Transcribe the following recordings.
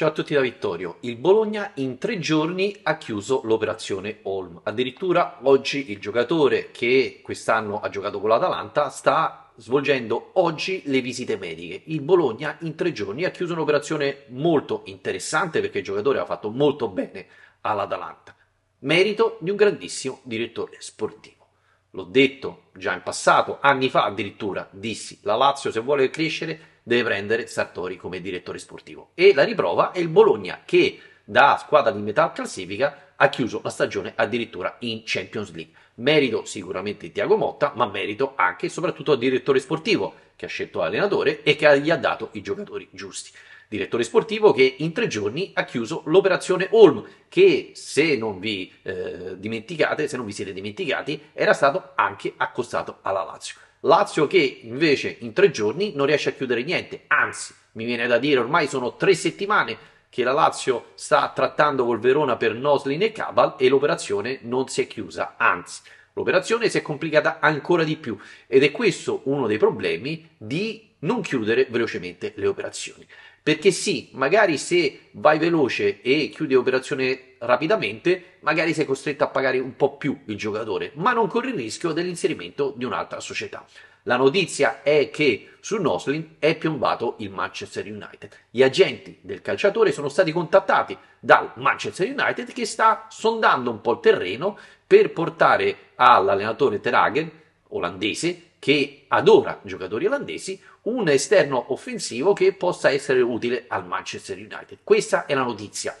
Ciao a tutti da Vittorio. Il Bologna in tre giorni ha chiuso l'operazione Holm. Addirittura oggi il giocatore che quest'anno ha giocato con l'Atalanta sta svolgendo oggi le visite mediche. Il Bologna in tre giorni ha chiuso un'operazione molto interessante perché il giocatore ha fatto molto bene all'Atalanta. Merito di un grandissimo direttore sportivo. L'ho detto già in passato, anni fa addirittura, dissi la Lazio se vuole crescere deve prendere Sartori come direttore sportivo. E la riprova è il Bologna che da squadra di metà classifica ha chiuso la stagione addirittura in Champions League. Merito sicuramente di Tiago Motta, ma merito anche e soprattutto al direttore sportivo che ha scelto l'allenatore e che gli ha dato i giocatori giusti. Direttore sportivo che in tre giorni ha chiuso l'operazione Holm, che se non vi eh, dimenticate, se non vi siete dimenticati, era stato anche accostato alla Lazio. Lazio che invece in tre giorni non riesce a chiudere niente, anzi mi viene da dire ormai sono tre settimane che la Lazio sta trattando col Verona per Noslin e Cabal e l'operazione non si è chiusa, anzi L'operazione si è complicata ancora di più ed è questo uno dei problemi di non chiudere velocemente le operazioni. Perché sì, magari se vai veloce e chiudi l'operazione rapidamente, magari sei costretto a pagare un po' più il giocatore, ma non corri il rischio dell'inserimento di un'altra società. La notizia è che su Noslin è piombato il Manchester United. Gli agenti del calciatore sono stati contattati dal Manchester United che sta sondando un po' il terreno per portare all'allenatore Terhagen, olandese, che adora giocatori olandesi, un esterno offensivo che possa essere utile al Manchester United. Questa è la notizia.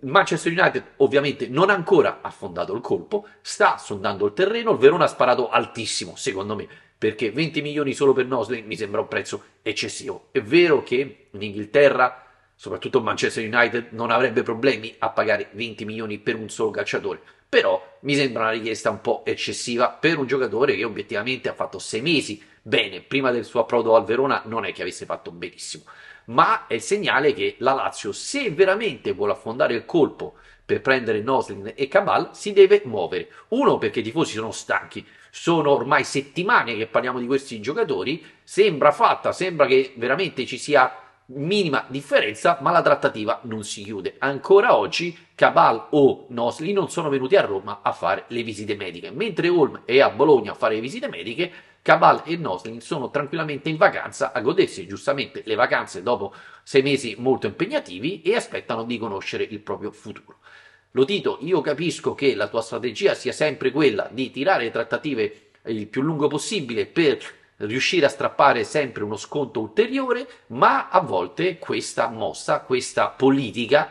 Manchester United ovviamente non ha ancora affondato il colpo, sta sondando il terreno, il Verona ha sparato altissimo, secondo me, perché 20 milioni solo per Nosley mi sembra un prezzo eccessivo. È vero che in Inghilterra soprattutto Manchester United non avrebbe problemi a pagare 20 milioni per un solo calciatore, però mi sembra una richiesta un po' eccessiva per un giocatore che obiettivamente ha fatto 6 mesi bene, prima del suo approdo al Verona non è che avesse fatto benissimo, ma è il segnale che la Lazio se veramente vuole affondare il colpo per prendere Noslin e Cabal si deve muovere. Uno perché i tifosi sono stanchi, sono ormai settimane che parliamo di questi giocatori, sembra fatta, sembra che veramente ci sia minima differenza, ma la trattativa non si chiude. Ancora oggi Cabal o Nosli non sono venuti a Roma a fare le visite mediche, mentre Holm è a Bologna a fare le visite mediche. Cabal e Noslin sono tranquillamente in vacanza a godersi giustamente le vacanze dopo sei mesi molto impegnativi e aspettano di conoscere il proprio futuro. Lotito, io capisco che la tua strategia sia sempre quella di tirare le trattative il più lungo possibile per riuscire a strappare sempre uno sconto ulteriore, ma a volte questa mossa, questa politica,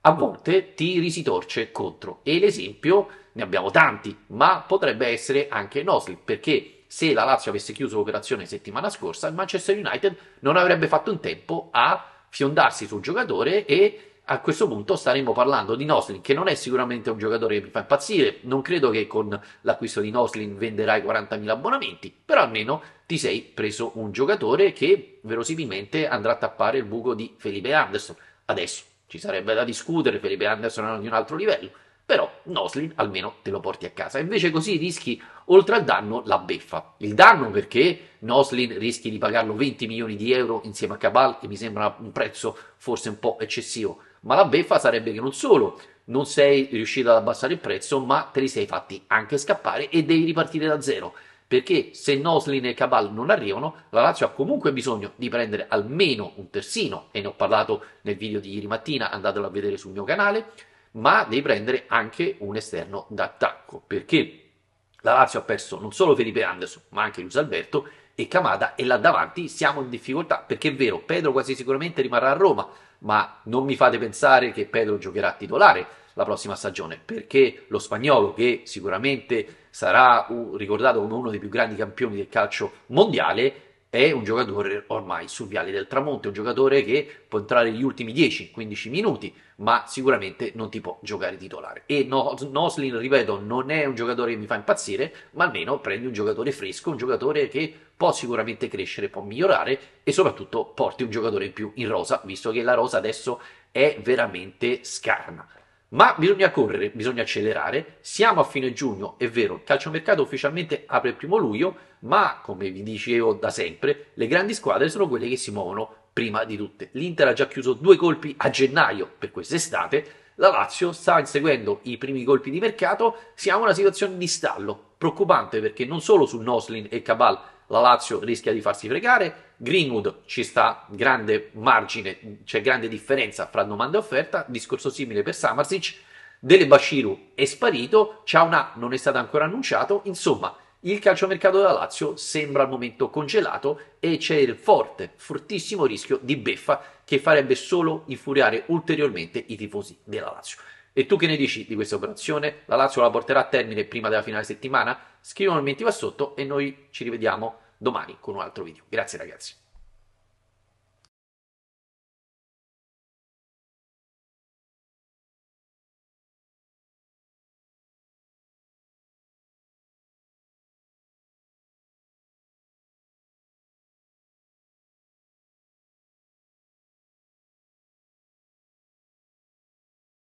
a volte ti risitorce contro. E l'esempio ne abbiamo tanti, ma potrebbe essere anche Noslip, perché se la Lazio avesse chiuso l'operazione settimana scorsa, il Manchester United non avrebbe fatto in tempo a fiondarsi sul giocatore e a questo punto staremmo parlando di Noslin, che non è sicuramente un giocatore che mi fa impazzire. Non credo che con l'acquisto di Noslin venderai 40.000 abbonamenti, però almeno ti sei preso un giocatore che verosimilmente andrà a tappare il buco di Felipe Anderson. Adesso ci sarebbe da discutere, Felipe Anderson è di un altro livello, però Noslin almeno te lo porti a casa. Invece così rischi, oltre al danno, la beffa. Il danno perché Noslin rischi di pagarlo 20 milioni di euro insieme a Cabal, che mi sembra un prezzo forse un po' eccessivo ma la beffa sarebbe che non solo non sei riuscito ad abbassare il prezzo, ma te li sei fatti anche scappare e devi ripartire da zero. Perché se Noslin e Cabal non arrivano, la Lazio ha comunque bisogno di prendere almeno un terzino, e ne ho parlato nel video di ieri mattina, andatelo a vedere sul mio canale, ma devi prendere anche un esterno d'attacco, perché la Lazio ha perso non solo Felipe Anderson, ma anche Luis Alberto e Camada, e là davanti siamo in difficoltà, perché è vero, Pedro quasi sicuramente rimarrà a Roma, ma non mi fate pensare che Pedro giocherà titolare la prossima stagione, perché lo spagnolo, che sicuramente sarà ricordato come uno dei più grandi campioni del calcio mondiale, è un giocatore ormai sul viale del tramonto, un giocatore che può entrare gli ultimi 10-15 minuti, ma sicuramente non ti può giocare titolare. E no, Noslin, ripeto, non è un giocatore che mi fa impazzire, ma almeno prendi un giocatore fresco, un giocatore che può sicuramente crescere, può migliorare e soprattutto porti un giocatore in più in rosa, visto che la rosa adesso è veramente scarna. Ma bisogna correre, bisogna accelerare. Siamo a fine giugno, è vero, il calciomercato ufficialmente apre il primo luglio, ma come vi dicevo da sempre, le grandi squadre sono quelle che si muovono prima di tutte. L'Inter ha già chiuso due colpi a gennaio per quest'estate, la Lazio sta inseguendo i primi colpi di mercato, siamo in una situazione di stallo, preoccupante perché non solo su Noslin e Cabal la Lazio rischia di farsi fregare, Greenwood ci sta grande margine, c'è grande differenza fra domanda e offerta, discorso simile per Samarsic, Dele Bashiru è sparito, Ciauna non è stato ancora annunciato, insomma il calciomercato della Lazio sembra al momento congelato e c'è il forte, fortissimo rischio di beffa che farebbe solo infuriare ulteriormente i tifosi della Lazio. E tu che ne dici di questa operazione? La Lazio la porterà a termine prima della finale settimana? Scrivimi al qua sotto e noi ci rivediamo domani con un altro video. Grazie ragazzi.